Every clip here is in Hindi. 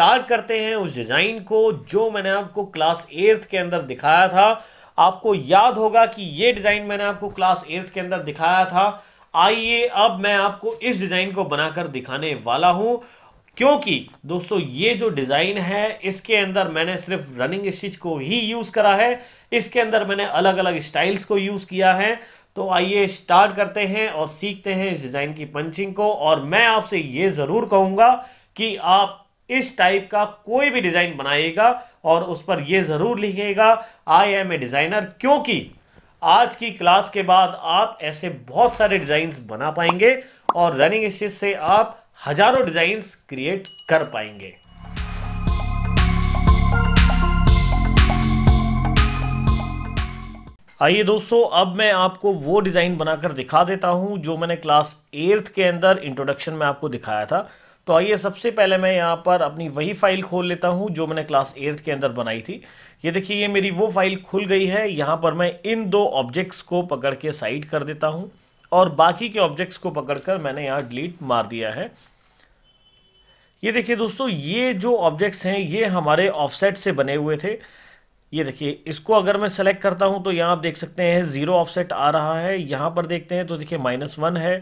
स्टार्ट करते हैं उस डिज़ाइन को जो मैंने आपको क्लास एट्थ के अंदर दिखाया था आपको याद होगा कि ये डिज़ाइन मैंने आपको क्लास एट्थ के अंदर दिखाया था आइए अब मैं आपको इस डिज़ाइन को बनाकर दिखाने वाला हूं क्योंकि दोस्तों ये जो डिज़ाइन है इसके अंदर मैंने सिर्फ रनिंग स्टिच को ही यूज़ करा है इसके अंदर मैंने अलग अलग स्टाइल्स को यूज़ किया है तो आइए स्टार्ट करते हैं और सीखते हैं इस डिज़ाइन की पंचिंग को और मैं आपसे ये ज़रूर कहूंगा कि आप इस टाइप का कोई भी डिज़ाइन बनाइएगा और उस पर यह ज़रूर लिखिएगा आई एम ए डिज़ाइनर क्योंकि आज की क्लास के बाद आप ऐसे बहुत सारे डिजाइन बना पाएंगे और रनिंग स्टेज से आप हजारों डिजाइन क्रिएट कर पाएंगे आइए दोस्तों अब मैं आपको वो डिज़ाइन बनाकर दिखा देता हूं जो मैंने क्लास एट्थ के अंदर इंट्रोडक्शन में आपको दिखाया था तो आइए सबसे पहले मैं यहाँ पर अपनी वही फाइल खोल लेता हूँ जो मैंने क्लास एर्थ के अंदर बनाई थी ये देखिए ये मेरी वो फाइल खुल गई है यहाँ पर मैं इन दो ऑब्जेक्ट्स को पकड़ के साइड कर देता हूँ और बाकी के ऑब्जेक्ट्स को पकड़कर मैंने यहाँ डिलीट मार दिया है ये देखिए दोस्तों ये जो ऑब्जेक्ट्स हैं ये हमारे ऑफसेट से बने हुए थे ये देखिए इसको अगर मैं सेलेक्ट करता हूँ तो यहाँ आप देख सकते हैं ज़ीरो ऑफसेट आ रहा है यहाँ पर देखते हैं तो देखिए माइनस वन है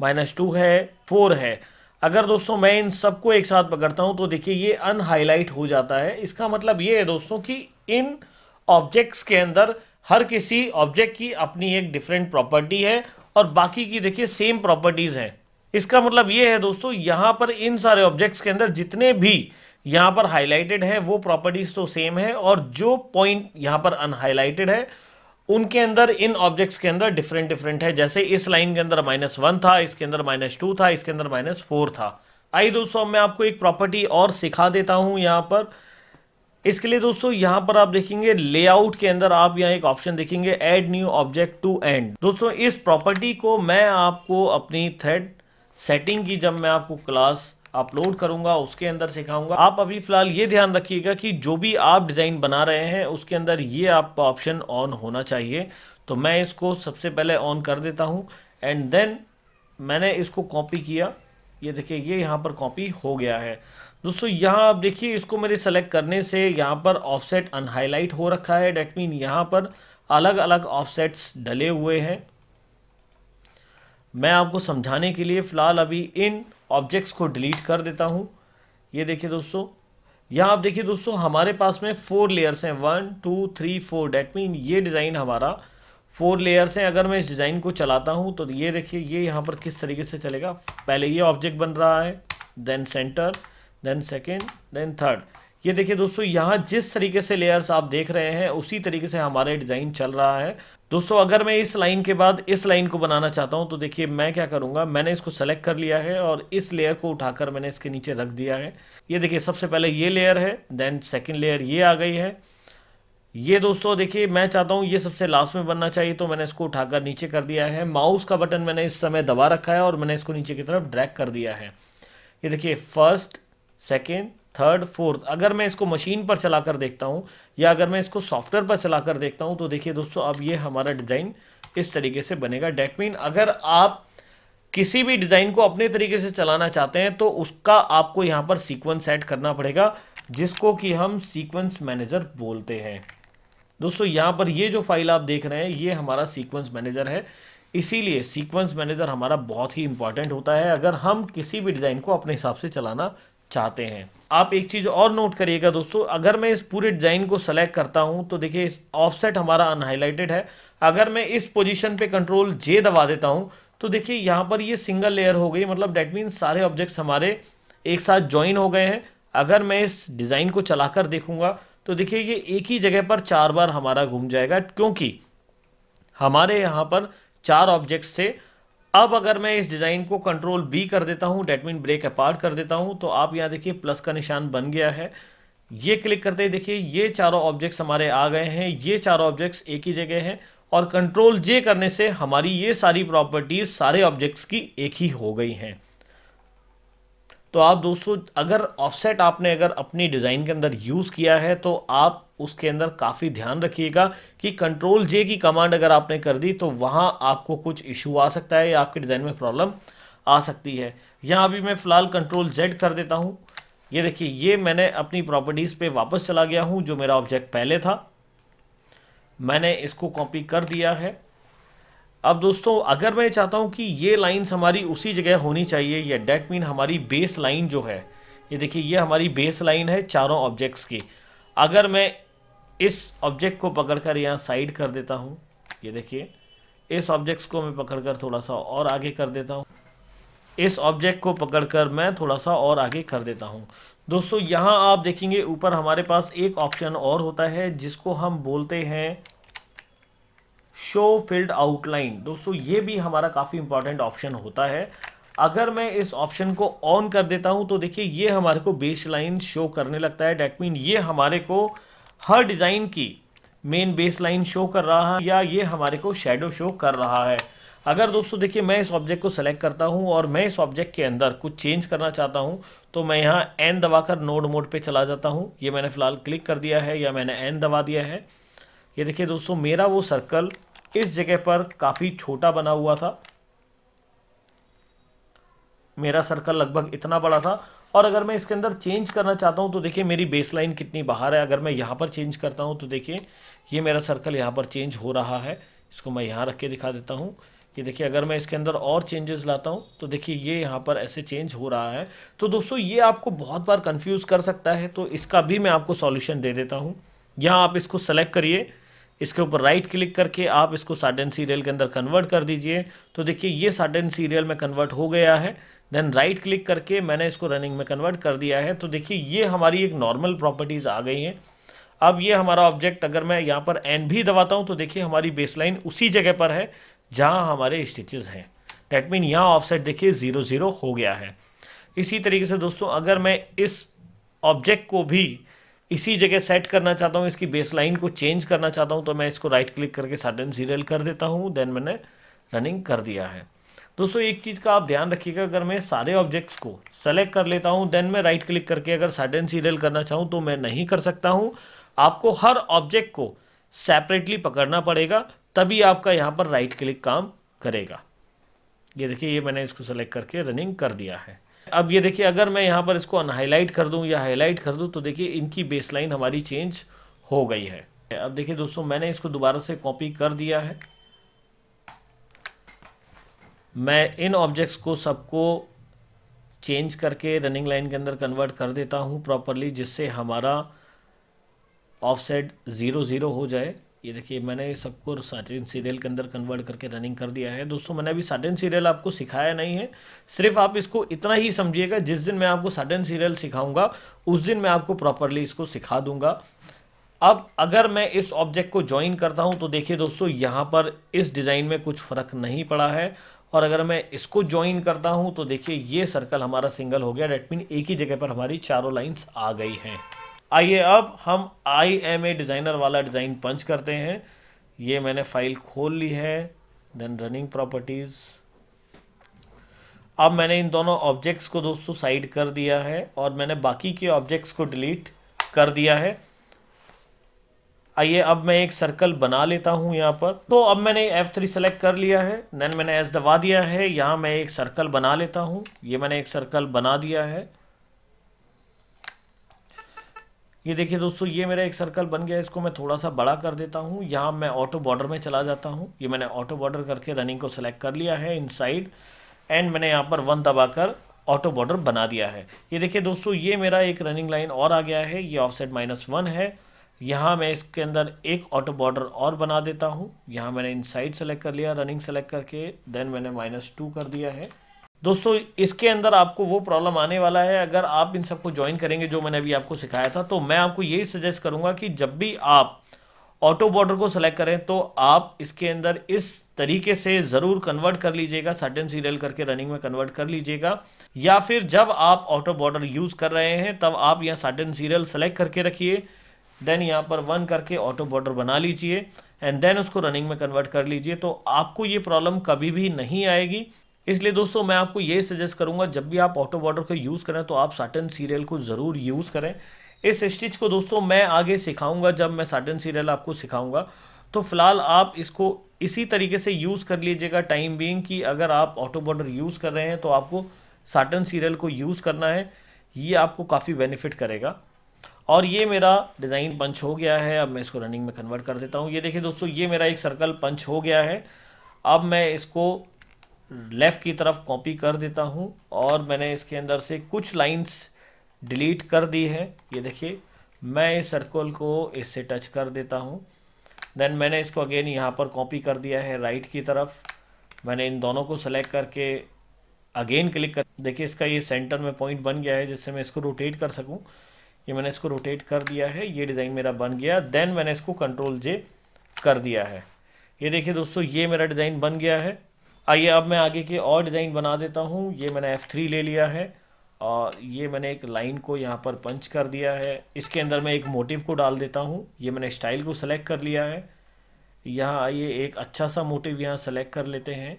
माइनस टू है फोर है अगर दोस्तों मैं इन सबको एक साथ पकड़ता हूं तो देखिए ये अनहाईलाइट हो जाता है इसका मतलब ये है दोस्तों कि इन ऑब्जेक्ट्स के अंदर हर किसी ऑब्जेक्ट की अपनी एक डिफरेंट प्रॉपर्टी है और बाकी की देखिए सेम प्रॉपर्टीज़ हैं इसका मतलब ये है दोस्तों यहाँ पर इन सारे ऑब्जेक्ट्स के अंदर जितने भी यहाँ पर हाईलाइटेड हैं वो प्रॉपर्टीज़ तो सेम है और जो पॉइंट यहाँ पर अनहाईलाइटेड है उनके अंदर इन ऑब्जेक्ट्स के अंदर डिफरेंट डिफरेंट है जैसे इस लाइन के अंदर माइनस वन था इसके अंदर माइनस टू था इसके अंदर माइनस फोर था आई दोस्तों मैं आपको एक प्रॉपर्टी और सिखा देता हूं यहां पर इसके लिए दोस्तों यहां पर आप देखेंगे लेआउट के अंदर आप यहाँ एक ऑप्शन देखेंगे add new object two and दोस्तों इस प्रॉपर्टी को मैं आपको अपनी थ्रेड सेटिंग की जब मैं आपको क्लास अपलोड करूंगा उसके अंदर सिखाऊंगा आप अभी फिलहाल ये ध्यान रखिएगा कि जो भी आप डिज़ाइन बना रहे हैं उसके अंदर ये आपका ऑप्शन ऑन होना चाहिए तो मैं इसको सबसे पहले ऑन कर देता हूँ एंड देन मैंने इसको कॉपी किया ये देखिए ये यहाँ पर कॉपी हो गया है दोस्तों यहाँ आप देखिए इसको मेरे सेलेक्ट करने से यहाँ पर ऑफसेट अनहाईलाइट हो रखा है डेट मीन यहाँ पर अलग अलग ऑफसेट्स डले हुए हैं मैं आपको समझाने के लिए फ़िलहाल अभी इन ऑब्जेक्ट्स को डिलीट कर देता हूँ ये देखिए दोस्तों यहाँ आप देखिए दोस्तों हमारे पास में फोर लेयर्स हैं one two three four that mean ये डिज़ाइन हमारा फोर लेयर्स हैं अगर मैं इस डिज़ाइन को चलाता हूँ तो ये देखिए ये यहाँ पर किस तरीके से चलेगा पहले ये ऑब्जेक्ट बन रहा है then centre then second then third ये देखिए दोस्तों यहाँ जिस तरीके से लेयर्स आप देख रहे हैं उसी तरीके से हमारे डिज़ाइन चल रहा है दोस्तों अगर मैं इस लाइन के बाद इस लाइन को बनाना चाहता हूं तो देखिए मैं क्या करूंगा मैंने इसको सेलेक्ट कर लिया है और इस लेयर को उठाकर मैंने इसके नीचे रख दिया है ये देखिए सबसे पहले ये लेयर है देन सेकंड लेयर ये आ गई है ये दोस्तों देखिए मैं चाहता हूं ये सबसे लास्ट में बनना चाहिए तो मैंने इसको उठाकर नीचे कर दिया है माउस का बटन मैंने इस समय दबा रखा है और मैंने इसको नीचे की तरफ ड्रैक कर दिया है ये देखिए फर्स्ट सेकेंड थर्ड फोर्थ अगर मैं इसको मशीन पर चलाकर देखता हूँ या अगर मैं इसको सॉफ्टवेयर पर चलाकर देखता हूँ तो देखिए दोस्तों अब ये हमारा डिज़ाइन इस तरीके से बनेगा डेट मीन अगर आप किसी भी डिज़ाइन को अपने तरीके से चलाना चाहते हैं तो उसका आपको यहाँ पर सीक्वेंस सेट करना पड़ेगा जिसको कि हम सीक्वेंस मैनेजर बोलते हैं दोस्तों यहाँ पर ये जो फाइल आप देख रहे हैं ये हमारा सीक्वेंस मैनेजर है इसीलिए सीक्वेंस मैनेजर हमारा बहुत ही इंपॉर्टेंट होता है अगर हम किसी भी डिज़ाइन को अपने हिसाब से चलाना चाहते हैं आप एक चीज़ और नोट करिएगा दोस्तों अगर मैं इस पूरे डिज़ाइन को सेलेक्ट करता हूं तो देखिए ऑफसेट हमारा अनहाइलाइटेड है अगर मैं इस पोजीशन पे कंट्रोल जे दबा देता हूं तो देखिए यहाँ पर ये सिंगल लेयर हो गई मतलब डेट मीन सारे ऑब्जेक्ट्स हमारे एक साथ ज्वाइन हो गए हैं अगर मैं इस डिज़ाइन को चलाकर देखूंगा तो देखिये ये एक ही जगह पर चार बार हमारा घूम जाएगा क्योंकि हमारे यहां पर चार ऑब्जेक्ट्स थे अब अगर मैं इस डिज़ाइन को कंट्रोल बी कर देता हूँ डेट मीन ब्रेक अपार्ट कर देता हूँ तो आप यहाँ देखिए प्लस का निशान बन गया है ये क्लिक करते ही देखिए ये चारों ऑब्जेक्ट्स हमारे आ गए हैं ये चारों ऑब्जेक्ट्स एक ही जगह हैं और कंट्रोल जे करने से हमारी ये सारी प्रॉपर्टीज़ सारे ऑब्जेक्ट्स की एक ही हो गई हैं तो आप दोस्तों अगर ऑफसेट आपने अगर अपनी डिज़ाइन के अंदर यूज़ किया है तो आप उसके अंदर काफ़ी ध्यान रखिएगा कि कंट्रोल जे की कमांड अगर आपने कर दी तो वहाँ आपको कुछ इशू आ सकता है या आपके डिज़ाइन में प्रॉब्लम आ सकती है यहाँ अभी मैं फ़िलहाल कंट्रोल जेड कर देता हूँ ये देखिए ये मैंने अपनी प्रॉपर्टीज़ पे वापस चला गया हूँ जो मेरा ऑब्जेक्ट पहले था मैंने इसको कॉपी कर दिया है अब दोस्तों अगर मैं चाहता हूँ कि ये लाइन्स हमारी उसी जगह होनी चाहिए या डेट मीन हमारी बेस लाइन जो है ये देखिए ये हमारी बेस लाइन है चारों ऑब्जेक्ट्स की अगर मैं इस ऑब्जेक्ट को पकड़कर यहाँ साइड कर देता हूँ ये देखिए इस ऑब्जेक्ट्स को मैं पकड़कर थोड़ा सा और आगे कर देता हूँ इस ऑब्जेक्ट को पकड़कर मैं थोड़ा सा और आगे कर देता हूँ दोस्तों यहाँ आप देखेंगे ऊपर हमारे पास एक ऑप्शन और होता है जिसको हम बोलते हैं शो फील्ड आउटलाइन दोस्तों ये भी हमारा काफ़ी इंपॉर्टेंट ऑप्शन होता है अगर मैं इस ऑप्शन को ऑन कर देता हूं तो देखिए ये हमारे को बेस लाइन शो करने लगता है डेट मीन ये हमारे को हर डिज़ाइन की मेन बेस लाइन शो कर रहा है या ये हमारे को शेडो शो कर रहा है अगर दोस्तों देखिए मैं इस ऑब्जेक्ट को सेलेक्ट करता हूं और मैं इस ऑब्जेक्ट के अंदर कुछ चेंज करना चाहता हूं तो मैं यहाँ एन दबाकर नोड मोड पे चला जाता हूं ये मैंने फ़िलहाल क्लिक कर दिया है या मैंने एन दबा दिया है ये देखिए दोस्तों मेरा वो सर्कल इस जगह पर काफ़ी छोटा बना हुआ था मेरा सर्कल लगभग इतना बड़ा था और अगर मैं इसके अंदर चेंज करना चाहता हूं तो देखिए मेरी बेसलाइन कितनी बाहर है अगर मैं यहां पर चेंज करता हूं तो देखिए ये मेरा सर्कल यहां पर चेंज हो रहा है इसको मैं यहां रख के दिखा देता हूं कि देखिए अगर मैं इसके अंदर और चेंजेस लाता हूं तो देखिए ये यहां पर ऐसे चेंज हो रहा है तो दोस्तों ये आपको बहुत बार कंफ्यूज कर सकता है तो इसका भी मैं आपको सॉल्यूशन दे देता हूँ यहाँ आप इसको सेलेक्ट करिए इसके ऊपर राइट क्लिक करके आप इसको साडन सीरियल के अंदर कन्वर्ट कर दीजिए तो देखिए ये साडन सीरियल में कन्वर्ट हो गया है देन राइट क्लिक करके मैंने इसको रनिंग में कन्वर्ट कर दिया है तो देखिए ये हमारी एक नॉर्मल प्रॉपर्टीज़ आ गई हैं अब ये हमारा ऑब्जेक्ट अगर मैं यहाँ पर एन भी दबाता हूँ तो देखिए हमारी बेसलाइन उसी जगह पर है जहाँ हमारे स्टिचेज हैं डैट मीन यहाँ ऑफसेट देखिए ज़ीरो ज़ीरो हो गया है इसी तरीके से दोस्तों अगर मैं इस ऑब्जेक्ट को भी इसी जगह सेट करना चाहता हूँ इसकी बेस लाइन को चेंज करना चाहता हूँ तो मैं इसको राइट क्लिक करके सडन सीरियल कर देता हूँ देन मैंने रनिंग कर दिया है दोस्तों एक चीज़ का आप ध्यान रखिएगा अगर मैं सारे ऑब्जेक्ट्स को सेलेक्ट कर लेता हूँ देन मैं राइट क्लिक करके अगर सडन सीरियल करना चाहूँ तो मैं नहीं कर सकता हूँ आपको हर ऑब्जेक्ट को सेपरेटली पकड़ना पड़ेगा तभी आपका यहाँ पर राइट क्लिक काम करेगा ये देखिए ये मैंने इसको सेलेक्ट करके रनिंग कर दिया है अब ये देखिए अगर मैं यहाँ पर इसको अनहाईलाइट कर दूँ या हाईलाइट कर दूँ तो देखिए इनकी बेसलाइन हमारी चेंज हो गई है अब देखिए दोस्तों मैंने इसको दोबारा से कॉपी कर दिया है मैं इन ऑब्जेक्ट्स को सबको चेंज करके रनिंग लाइन के अंदर कन्वर्ट कर देता हूँ प्रॉपरली जिससे हमारा ऑफसेट ज़ीरो ज़ीरो हो जाए ये देखिए मैंने सबको साटिन सीरियल के अंदर कन्वर्ट करके रनिंग कर दिया है दोस्तों मैंने अभी साटिन सीरियल आपको सिखाया नहीं है सिर्फ आप इसको इतना ही समझिएगा जिस दिन मैं आपको साटिन सीरियल सिखाऊंगा उस दिन मैं आपको प्रॉपरली इसको सिखा दूंगा अब अगर मैं इस ऑब्जेक्ट को ज्वाइन करता हूँ तो देखिए दोस्तों यहाँ पर इस डिज़ाइन में कुछ फ़र्क नहीं पड़ा है और अगर मैं इसको ज्वाइन करता हूँ तो देखिए ये सर्कल हमारा सिंगल हो गया डेटमीन एक ही जगह पर हमारी चारों लाइन्स आ गई हैं आइए अब हम आई एम ए डिज़ाइनर वाला डिज़ाइन पंच करते हैं ये मैंने फाइल खोल ली है देन रनिंग प्रॉपर्टीज़ अब मैंने इन दोनों ऑब्जेक्ट्स को दोस्तों साइड कर दिया है और मैंने बाकी के ऑब्जेक्ट्स को डिलीट कर दिया है आइए अब मैं एक सर्कल बना लेता हूं यहां पर तो अब मैंने F3 सेलेक्ट कर लिया है देन मैंने एस दबा दिया है यहां मैं एक सर्कल बना लेता हूं ये मैंने एक सर्कल बना दिया है ये देखिए दोस्तों ये मेरा एक सर्कल बन गया इसको मैं थोड़ा सा बड़ा कर देता हूँ यहाँ मैं ऑटो बॉर्डर में चला जाता हूँ ये मैंने ऑटो बॉर्डर करके रनिंग को सेलेक्ट कर लिया है साइड एंड मैंने यहाँ पर वन दबाकर ऑटो बॉर्डर बना दिया है ये देखिए दोस्तों ये मेरा एक रनिंग लाइन और आ गया है ये ऑफसेट माइनस वन है यहाँ मैं इसके अंदर एक ऑटो बॉर्डर और बना देता हूँ यहाँ मैंने साइड सेलेक्ट कर लिया रनिंग सेलेक्ट करके देन मैंने माइनस टू कर दिया है दोस्तों इसके अंदर आपको वो प्रॉब्लम आने वाला है अगर आप इन सबको ज्वाइन करेंगे जो मैंने अभी आपको सिखाया था तो मैं आपको यही सजेस्ट करूंगा कि जब भी आप ऑटो बॉर्डर को सेलेक्ट करें तो आप इसके अंदर इस तरीके से ज़रूर कन्वर्ट कर लीजिएगा सर्टेन सीरियल करके रनिंग में कन्वर्ट कर लीजिएगा या फिर जब आप ऑटो बॉर्डर यूज़ कर रहे हैं तब आप यहाँ सर्टेन सीरियल सेलेक्ट करके रखिए देन यहाँ पर वन करके ऑटो बॉर्डर बना लीजिए एंड देन उसको रनिंग में कन्वर्ट कर लीजिए तो आपको ये प्रॉब्लम कभी भी नहीं आएगी इसलिए दोस्तों मैं आपको ये सजेस्ट करूंगा जब भी आप ऑटो बॉर्डर को यूज़ करें तो आप साटन सीरियल को ज़रूर यूज़ करें इस स्टिच को दोस्तों मैं आगे सिखाऊंगा जब मैं साटन सीरियल आपको सिखाऊंगा तो फ़िलहाल आप इसको इसी तरीके से यूज़ कर लीजिएगा टाइम बीइंग कि अगर आप ऑटो बॉर्डर यूज़ कर रहे हैं तो आपको साटन सीरियल को यूज़ करना है ये आपको काफ़ी बेनिफिट करेगा और ये मेरा डिज़ाइन पंच हो गया है अब मैं इसको रनिंग में कन्वर्ट कर देता हूँ ये देखिए दोस्तों ये मेरा एक सर्कल पंच हो गया है अब मैं इसको लेफ़्ट की तरफ कॉपी कर देता हूँ और मैंने इसके अंदर से कुछ लाइंस डिलीट कर दी है ये देखिए मैं इस सर्कल को इससे टच कर देता हूँ देन मैंने इसको अगेन यहाँ पर कॉपी कर दिया है राइट की तरफ मैंने इन दोनों को सेलेक्ट करके अगेन क्लिक कर देखिए इसका ये सेंटर में पॉइंट बन गया है जिससे मैं इसको रोटेट कर सकूँ ये मैंने इसको रोटेट कर दिया है ये डिज़ाइन मेरा बन गया देन मैंने इसको कंट्रोल जे कर दिया है ये देखिए दोस्तों ये मेरा डिज़ाइन बन गया है आइए अब मैं आगे के और डिज़ाइन बना देता हूँ ये मैंने एफ़ थ्री ले लिया है और ये मैंने एक लाइन को यहाँ पर पंच कर दिया है इसके अंदर मैं एक मोटिव को डाल देता हूँ ये मैंने स्टाइल को सेलेक्ट कर लिया है यहाँ आइए एक अच्छा सा मोटिव यहाँ सेलेक्ट कर लेते हैं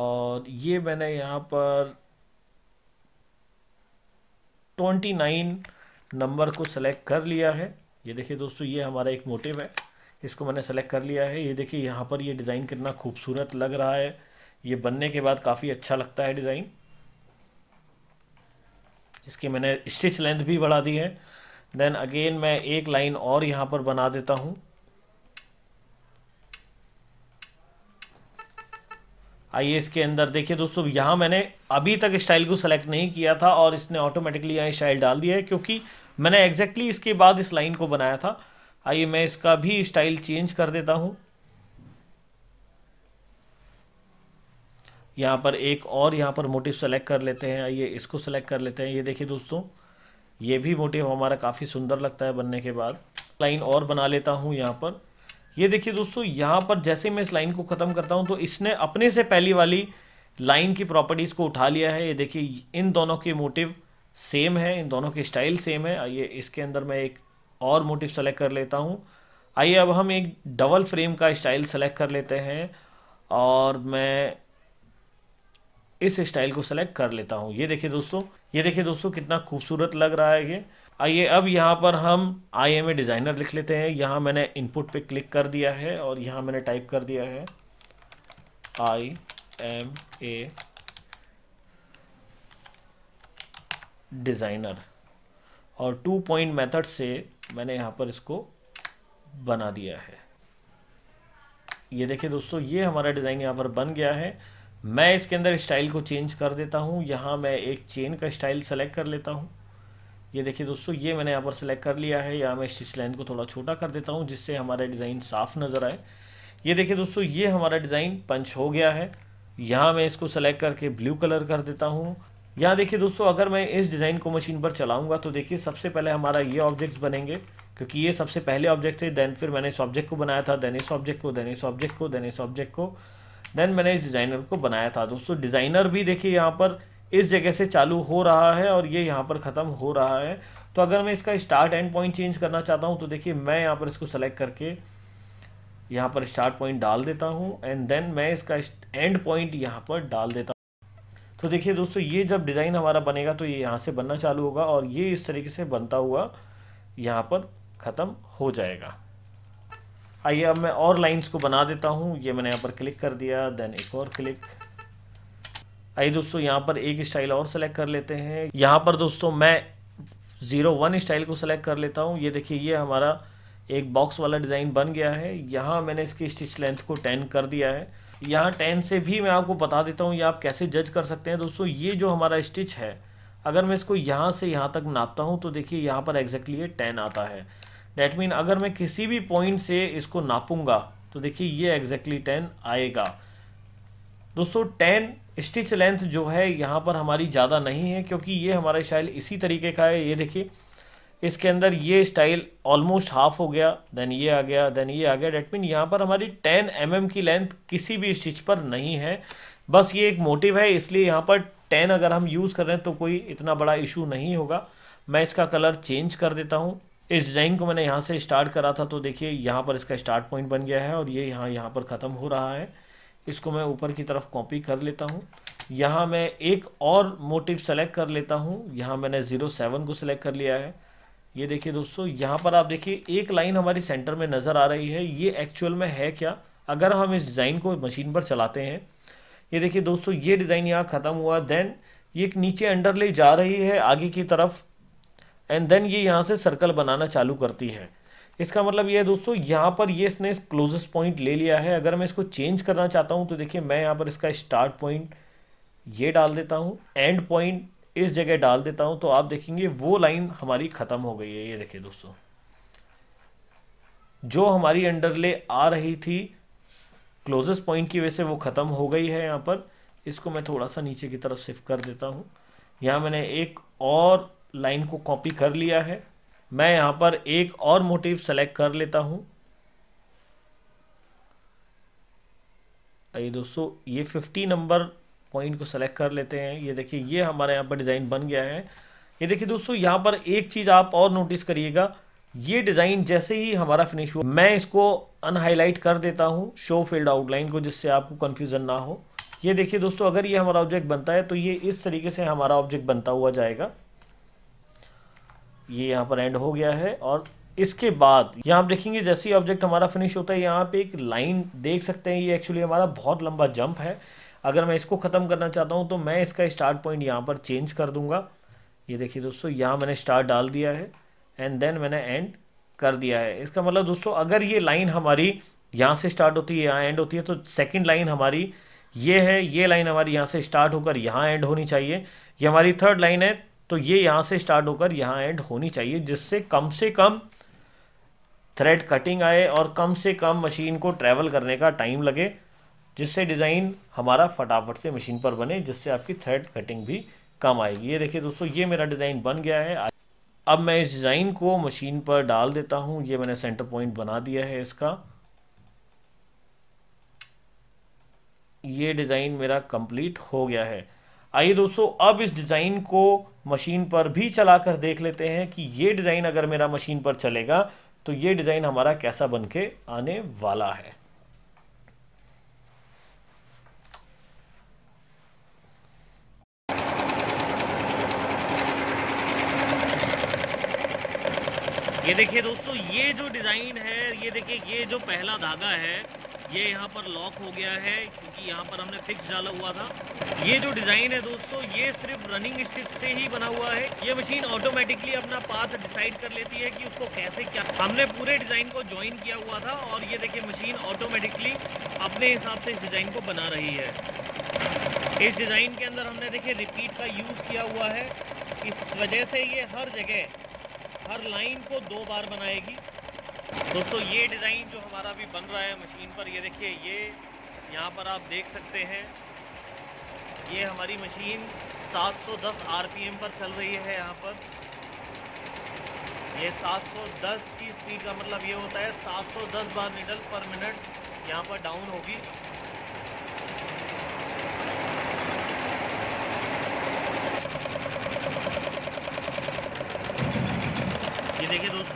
और ये मैंने यहाँ पर ट्वेंटी नाइन नंबर को सेलेक्ट कर लिया है ये देखिए दोस्तों ये हमारा एक मोटिव है इसको मैंने सेलेक्ट कर लिया है ये देखिए यहाँ पर ये डिज़ाइन कितना खूबसूरत लग रहा है ये बनने के बाद काफ़ी अच्छा लगता है डिज़ाइन इसकी मैंने स्टिच लेंथ भी बढ़ा दी है देन अगेन मैं एक लाइन और यहाँ पर बना देता हूँ आइए इसके अंदर देखिए दोस्तों यहाँ मैंने अभी तक स्टाइल को सेलेक्ट नहीं किया था और इसने ऑटोमेटिकली यहाँ स्टाइल डाल दिया है क्योंकि मैंने एग्जैक्टली exactly इसके बाद इस लाइन को बनाया था आइए मैं इसका भी स्टाइल चेंज कर देता हूँ यहाँ पर एक और यहाँ पर मोटिव सेलेक्ट कर लेते हैं आइए इसको सेलेक्ट कर लेते हैं ये देखिए दोस्तों ये भी मोटिव हमारा काफ़ी सुंदर लगता है बनने के बाद लाइन और बना लेता हूँ यहाँ पर ये देखिए दोस्तों यहाँ पर जैसे मैं इस लाइन को ख़त्म करता हूँ तो इसने अपने से पहली वाली लाइन की प्रॉपर्टीज़ को उठा लिया है ये देखिए इन दोनों के मोटिव सेम है इन दोनों के स्टाइल सेम है आइए इसके अंदर मैं एक और मोटिव सेलेक्ट कर लेता हूँ आइए अब हम एक डबल फ्रेम का स्टाइल सेलेक्ट कर लेते हैं और मैं इस स्टाइल को सेलेक्ट कर लेता हूँ ये देखिए दोस्तों ये देखिए दोस्तों कितना खूबसूरत लग रहा है ये आइए अब यहाँ पर हम आई एम ए डिज़ाइनर लिख लेते हैं यहाँ मैंने इनपुट पे क्लिक कर दिया है और यहाँ मैंने टाइप कर दिया है आई एम ए डिज़ाइनर और टू पॉइंट मेथड से मैंने यहाँ पर इसको बना दिया है ये देखिए दोस्तों ये हमारा डिज़ाइन यहाँ पर बन गया है मैं इसके अंदर स्टाइल को चेंज कर देता हूँ यहाँ मैं एक चेन का स्टाइल सेलेक्ट कर लेता हूँ ये देखिए दोस्तों ये मैंने यहाँ पर सेलेक्ट कर लिया है यहाँ मैं स्टिच लाइन को थोड़ा छोटा कर देता हूँ जिससे हमारा डिज़ाइन साफ नज़र आए ये देखिए दोस्तों ये हमारा डिज़ाइन पंच हो गया है यहाँ मैं इसको सेलेक्ट करके ब्लू कलर कर देता हूँ यहाँ देखिए दोस्तों अगर मैं इस डिज़ाइन को मशीन पर चलाऊंगा तो देखिए सबसे पहले हमारा ये ऑब्जेक्ट्स बनेंगे क्योंकि ये सबसे पहले ऑब्जेक्ट थे देन फिर मैंने इस ऑब्जेक्ट को बनाया था देन इस ऑब्जेक्ट को देन इस ऑब्जेक्ट को देन इस ऑब्जेक्ट को देन मैंने इस डिज़ाइनर को बनाया था दोस्तों डिज़ाइनर भी देखिए यहाँ पर इस जगह से चालू हो रहा है और ये यहाँ पर ख़त्म हो रहा है तो अगर मैं इसका स्टार्ट एंड पॉइंट चेंज करना चाहता हूँ तो देखिए मैं यहाँ पर इसको सेलेक्ट करके यहाँ पर स्टार्ट पॉइंट डाल देता हूँ एंड देन मैं इसका एंड पॉइंट यहाँ पर डाल देता तो देखिए दोस्तों ये जब डिज़ाइन हमारा बनेगा तो ये यहाँ से बनना चालू होगा और ये इस तरीके से बनता हुआ यहाँ पर ख़त्म हो जाएगा आइए अब मैं और लाइंस को बना देता हूँ ये मैंने यहाँ पर क्लिक कर दिया देन एक और क्लिक आइए दोस्तों यहाँ पर एक स्टाइल और सेलेक्ट कर लेते हैं यहाँ पर दोस्तों मैं ज़ीरो वन स्टाइल को सेलेक्ट कर लेता हूँ ये देखिए ये हमारा एक बॉक्स वाला डिज़ाइन बन गया है यहाँ मैंने इसकी स्टिच लेंथ को टेन कर दिया है यहाँ टेन से भी मैं आपको बता देता हूँ ये आप कैसे जज कर सकते हैं दोस्तों ये जो हमारा स्टिच है अगर मैं इसको यहाँ से यहाँ तक नापता हूँ तो देखिए यहाँ पर एग्जैक्टली ये टेन आता है डैट मीन अगर मैं किसी भी पॉइंट से इसको नापूंगा तो देखिए ये एग्जैक्टली टेन आएगा दोस्तों टेन स्टिच लेंथ जो है यहाँ पर हमारी ज़्यादा नहीं है क्योंकि ये हमारा शायद इसी तरीके का है ये देखिए इसके अंदर ये स्टाइल ऑलमोस्ट हाफ हो गया देन ये आ गया देन ये आ गया डेट मीन यहाँ पर हमारी 10 एम mm की लेंथ किसी भी स्टिच पर नहीं है बस ये एक मोटिव है इसलिए यहाँ पर 10 अगर हम यूज़ कर रहे हैं तो कोई इतना बड़ा इशू नहीं होगा मैं इसका कलर चेंज कर देता हूँ इस डिज़ाइन को मैंने यहाँ से स्टार्ट करा था तो देखिए यहाँ पर इसका स्टार्ट पॉइंट बन गया है और ये यहाँ यहाँ पर ख़त्म हो रहा है इसको मैं ऊपर की तरफ कॉपी कर लेता हूँ यहाँ मैं एक और मोटिव सेलेक्ट कर लेता हूँ यहाँ मैंने ज़ीरो सेवन को सिलेक्ट कर लिया है ये देखिए दोस्तों यहाँ पर आप देखिए एक लाइन हमारी सेंटर में नज़र आ रही है ये एक्चुअल में है क्या अगर हम इस डिज़ाइन को मशीन पर चलाते हैं ये देखिए दोस्तों ये डिज़ाइन यहाँ ख़त्म हुआ देन ये नीचे अंडर ले जा रही है आगे की तरफ एंड देन ये यहाँ से सर्कल बनाना चालू करती है इसका मतलब ये है दोस्तों यहाँ पर ये इसने क्लोजेस्ट पॉइंट ले लिया है अगर मैं इसको चेंज करना चाहता हूँ तो देखिए मैं यहाँ पर इसका स्टार्ट पॉइंट ये डाल देता हूँ एंड पॉइंट इस जगह डाल देता हूं तो आप देखेंगे वो लाइन हमारी ख़त्म हो गई है ये देखिए दोस्तों जो हमारी अंडरले आ रही थी क्लोजेस्ट पॉइंट की वजह से वो ख़त्म हो गई है यहां पर इसको मैं थोड़ा सा नीचे की तरफ शिफ्ट कर देता हूं यहां मैंने एक और लाइन को कॉपी कर लिया है मैं यहां पर एक और मोटिव सेलेक्ट कर लेता हूं दोस्तों ये फिफ्टी नंबर पॉइंट को सेलेक्ट कर लेते हैं ये देखिए ये हमारे यहाँ पर डिज़ाइन बन गया है ये देखिए दोस्तों यहाँ पर एक चीज़ आप और नोटिस करिएगा ये डिज़ाइन जैसे ही हमारा फिनिश हुआ मैं इसको अनहाईलाइट कर देता हूँ शो फील्ड आउटलाइन को जिससे आपको कन्फ्यूज़न ना हो ये देखिए दोस्तों अगर ये हमारा ऑब्जेक्ट बनता है तो ये इस तरीके से हमारा ऑब्जेक्ट बनता हुआ जाएगा ये यहाँ पर एंड हो गया है और इसके बाद यहाँ आप देखेंगे जैसे ही ऑब्जेक्ट हमारा फिनिश होता है यहाँ पे एक लाइन देख सकते हैं ये एक्चुअली हमारा बहुत लंबा जंप है अगर मैं इसको ख़त्म करना चाहता हूँ तो मैं इसका स्टार्ट पॉइंट यहाँ पर चेंज कर दूंगा ये देखिए दोस्तों यहाँ मैंने स्टार्ट डाल दिया है एंड देन मैंने एंड कर दिया है इसका मतलब दोस्तों अगर ये लाइन हमारी यहाँ से स्टार्ट होती है यहाँ एंड होती है तो सेकेंड लाइन हमारी ये है ये लाइन हमारी यहाँ से स्टार्ट होकर यहाँ एंड होनी चाहिए ये हमारी थर्ड लाइन है तो ये यहाँ से स्टार्ट होकर यहाँ एंड होनी चाहिए जिससे कम से कम थ्रेड कटिंग आए और कम से कम मशीन को ट्रैवल करने का टाइम लगे जिससे डिज़ाइन हमारा फटाफट से मशीन पर बने जिससे आपकी थ्रेड कटिंग भी कम आएगी ये देखिए दोस्तों ये मेरा डिज़ाइन बन गया है अब मैं इस डिज़ाइन को मशीन पर डाल देता हूँ ये मैंने सेंटर पॉइंट बना दिया है इसका ये डिज़ाइन मेरा कंप्लीट हो गया है आइए दोस्तों अब इस डिज़ाइन को मशीन पर भी चलाकर देख लेते हैं कि ये डिज़ाइन अगर मेरा मशीन पर चलेगा तो ये डिज़ाइन हमारा कैसा बन के आने वाला है ये देखिए दोस्तों ये जो डिज़ाइन है ये देखिए ये जो पहला धागा है ये यहाँ पर लॉक हो गया है क्योंकि यहाँ पर हमने फिक्स डाला हुआ था ये जो डिज़ाइन है दोस्तों ये सिर्फ रनिंग स्टिच से ही बना हुआ है ये मशीन ऑटोमेटिकली अपना पाथ डिसाइड कर लेती है कि उसको कैसे क्या हमने पूरे डिज़ाइन को ज्वाइन किया हुआ था और ये देखिए मशीन ऑटोमेटिकली अपने हिसाब से इस डिज़ाइन को बना रही है इस डिज़ाइन के अंदर हमने देखिए रिपीट का यूज़ किया हुआ है इस वजह से ये हर जगह हर लाइन को दो बार बनाएगी दोस्तों ये डिज़ाइन जो हमारा भी बन रहा है मशीन पर ये देखिए ये यहाँ पर आप देख सकते हैं ये हमारी मशीन 710 आरपीएम पर चल रही है यहाँ पर ये 710 की स्पीड का मतलब ये होता है 710 बार निडल पर मिनट यहाँ पर डाउन होगी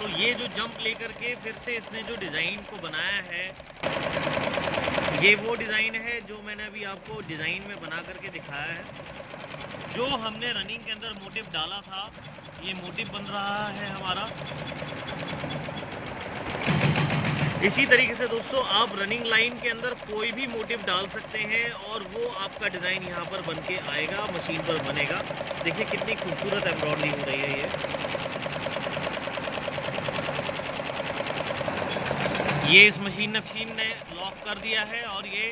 तो ये जो जंप लेकर के फिर से इसने जो डिज़ाइन को बनाया है ये वो डिज़ाइन है जो मैंने अभी आपको डिज़ाइन में बना करके दिखाया है जो हमने रनिंग के अंदर मोटिव डाला था ये मोटिव बन रहा है हमारा इसी तरीके से दोस्तों आप रनिंग लाइन के अंदर कोई भी मोटिव डाल सकते हैं और वो आपका डिज़ाइन यहाँ पर बन के आएगा मशीन पर बनेगा देखिए कितनी खूबसूरत एम्ब्रॉयडरी हो रही है ये ये इस मशीन मशीन ने लॉक कर दिया है और ये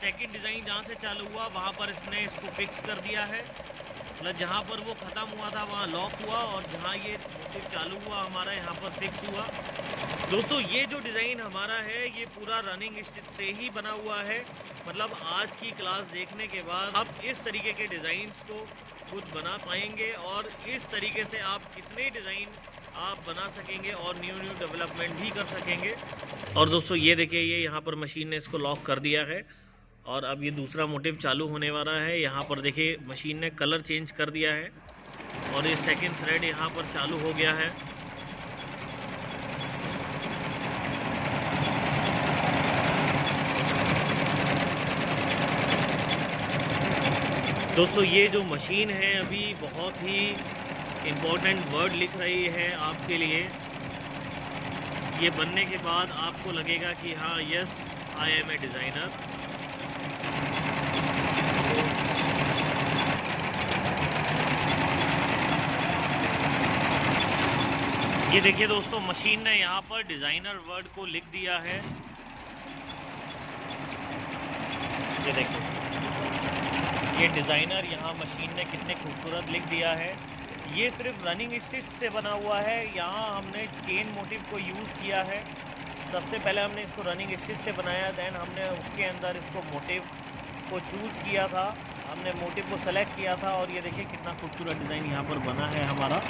सेकंड डिज़ाइन जहाँ से चालू हुआ वहाँ पर इसने इसको फिक्स कर दिया है मतलब जहाँ पर वो ख़त्म हुआ था वहाँ लॉक हुआ और जहाँ ये मोटिव चालू हुआ हमारा यहाँ पर फिक्स हुआ दोस्तों ये जो डिज़ाइन हमारा है ये पूरा रनिंग स्टिच से ही बना हुआ है मतलब आज की क्लास देखने के बाद आप इस तरीके के डिज़ाइंस को खुद बना पाएंगे और इस तरीके से आप कितने डिज़ाइन आप बना सकेंगे और न्यू न्यू डेवलपमेंट भी कर सकेंगे और दोस्तों ये देखिए ये यहाँ पर मशीन ने इसको लॉक कर दिया है और अब ये दूसरा मोटिव चालू होने वाला है यहाँ पर देखिए मशीन ने कलर चेंज कर दिया है और ये सेकंड थ्रेड यहाँ पर चालू हो गया है दोस्तों ये जो मशीन है अभी बहुत ही इम्पोर्टेंट वर्ड लिख रही है आपके लिए ये बनने के बाद आपको लगेगा कि हाँ yes I am a designer ये देखिए दोस्तों मशीन ने यहाँ पर डिज़ाइनर वर्ड को लिख दिया है ये देखिए ये डिज़ाइनर यहाँ मशीन ने कितने खूबसूरत लिख दिया है ये सिर्फ रनिंग स्टिच से बना हुआ है यहाँ हमने चेन मोटिव को यूज़ किया है सबसे पहले हमने इसको रनिंग स्टिच से बनाया दैन हमने उसके अंदर इसको मोटिव को चूज़ किया था हमने मोटिव को सेलेक्ट किया था और ये देखिए कितना खूबसूरत डिज़ाइन यहाँ पर बना है हमारा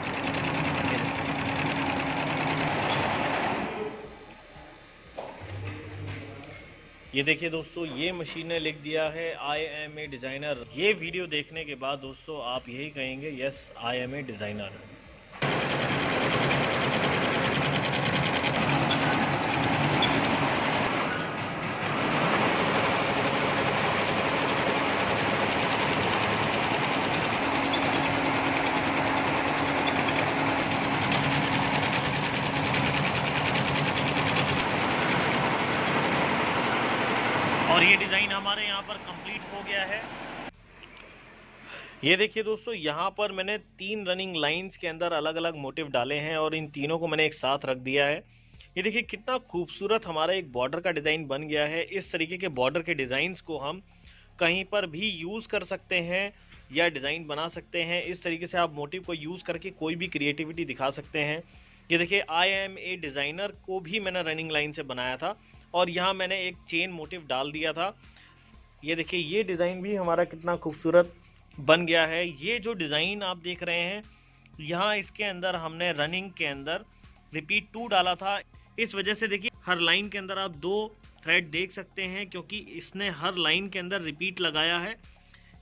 ये देखिए दोस्तों ये मशीन ने लिख दिया है आई एम ए डिज़ाइनर ये वीडियो देखने के बाद दोस्तों आप यही कहेंगे yes I am a designer ये देखिए दोस्तों यहाँ पर मैंने तीन रनिंग लाइंस के अंदर अलग अलग मोटिव डाले हैं और इन तीनों को मैंने एक साथ रख दिया है ये देखिए कितना खूबसूरत हमारा एक बॉर्डर का डिज़ाइन बन गया है इस तरीके के बॉर्डर के डिज़ाइंस को हम कहीं पर भी यूज़ कर सकते हैं या डिज़ाइन बना सकते हैं इस तरीके से आप मोटिव को यूज़ करके कोई भी क्रिएटिविटी दिखा सकते हैं ये देखिए आई एम ए डिज़ाइनर को भी मैंने रनिंग लाइन से बनाया था और यहाँ मैंने एक चेन मोटिव डाल दिया था ये देखिए ये डिज़ाइन भी हमारा कितना खूबसूरत बन गया है ये जो डिज़ाइन आप देख रहे हैं यहाँ इसके अंदर हमने रनिंग के अंदर रिपीट टू डाला था इस वजह से देखिए हर लाइन के अंदर आप दो थ्रेड देख सकते हैं क्योंकि इसने हर लाइन के अंदर रिपीट लगाया है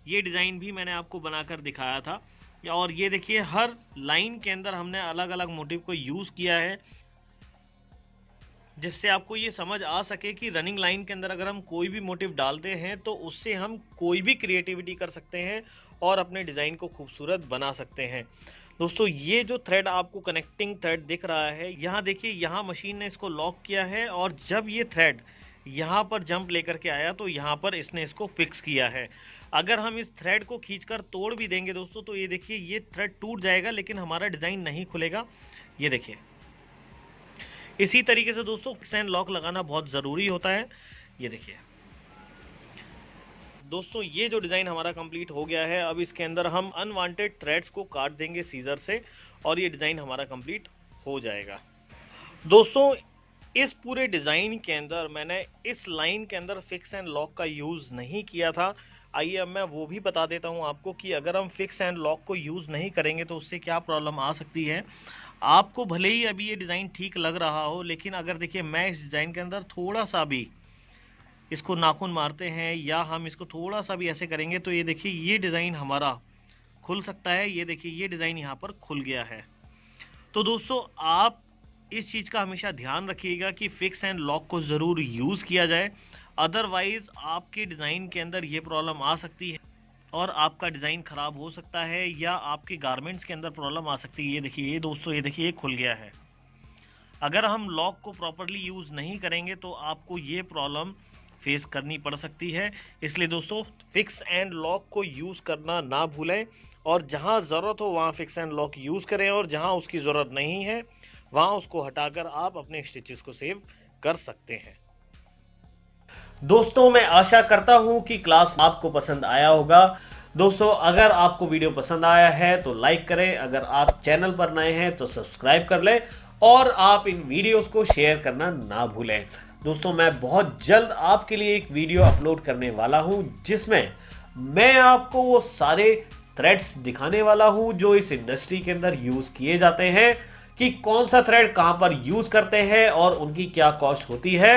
ये डिज़ाइन भी मैंने आपको बनाकर दिखाया था और ये देखिए हर लाइन के अंदर हमने अलग अलग मोटिव को यूज़ किया है जिससे आपको ये समझ आ सके कि रनिंग लाइन के अंदर अगर हम कोई भी मोटिव डालते हैं तो उससे हम कोई भी क्रिएटिविटी कर सकते हैं और अपने डिज़ाइन को खूबसूरत बना सकते हैं दोस्तों ये जो थ्रेड आपको कनेक्टिंग थ्रेड दिख रहा है यहाँ देखिए यहाँ मशीन ने इसको लॉक किया है और जब ये थ्रेड यहाँ पर जंप लेकर के आया तो यहाँ पर इसने इसको फिक्स किया है अगर हम इस थ्रेड को खींचकर तोड़ भी देंगे दोस्तों तो ये देखिए ये थ्रेड टूट जाएगा लेकिन हमारा डिज़ाइन नहीं खुलेगा ये देखिए इसी तरीके से दोस्तों फिक्स एंड लॉक लगाना बहुत ज़रूरी होता है ये देखिए दोस्तों ये जो डिज़ाइन हमारा कंप्लीट हो गया है अब इसके अंदर हम अनवांटेड थ्रेड्स को काट देंगे सीजर से और ये डिज़ाइन हमारा कंप्लीट हो जाएगा दोस्तों इस पूरे डिज़ाइन के अंदर मैंने इस लाइन के अंदर फिक्स एंड लॉक का यूज़ नहीं किया था आइए अब मैं वो भी बता देता हूँ आपको कि अगर हम फिक्स एंड लॉक को यूज़ नहीं करेंगे तो उससे क्या प्रॉब्लम आ सकती है आपको भले ही अभी ये डिज़ाइन ठीक लग रहा हो लेकिन अगर देखिए मैं इस डिज़ाइन के अंदर थोड़ा सा भी इसको नाखून मारते हैं या हम इसको थोड़ा सा भी ऐसे करेंगे तो ये देखिए ये डिज़ाइन हमारा खुल सकता है ये देखिए ये डिज़ाइन यहाँ पर खुल गया है तो दोस्तों आप इस चीज़ का हमेशा ध्यान रखिएगा कि फ़िक्स एंड लॉक को ज़रूर यूज़ किया जाए अदरवाइज़ आपके डिज़ाइन के अंदर ये प्रॉब्लम आ सकती है और आपका डिज़ाइन ख़राब हो सकता है या आपके गारमेंट्स के अंदर प्रॉब्लम आ सकती है ये देखिए ये दोस्तों ये देखिए ये खुल गया है अगर हम लॉक को प्रॉपरली यूज़ नहीं करेंगे तो आपको ये प्रॉब्लम फेस करनी पड़ सकती है इसलिए दोस्तों फिक्स एंड लॉक को यूज़ करना ना भूलें और जहाँ ज़रूरत हो वहाँ फिक्स एंड लॉक यूज़ करें और जहाँ उसकी ज़रूरत नहीं है वहाँ उसको हटाकर आप अपने स्टिचेस को सेव कर सकते हैं दोस्तों मैं आशा करता हूं कि क्लास आपको पसंद आया होगा दोस्तों अगर आपको वीडियो पसंद आया है तो लाइक करें अगर आप चैनल पर नए हैं तो सब्सक्राइब कर लें और आप इन वीडियोस को शेयर करना ना भूलें दोस्तों मैं बहुत जल्द आपके लिए एक वीडियो अपलोड करने वाला हूं जिसमें मैं आपको वो सारे थ्रेड्स दिखाने वाला हूं जो इस इंडस्ट्री के अंदर यूज़ किए जाते हैं कि कौन सा थ्रेड कहां पर यूज़ करते हैं और उनकी क्या कॉस्ट होती है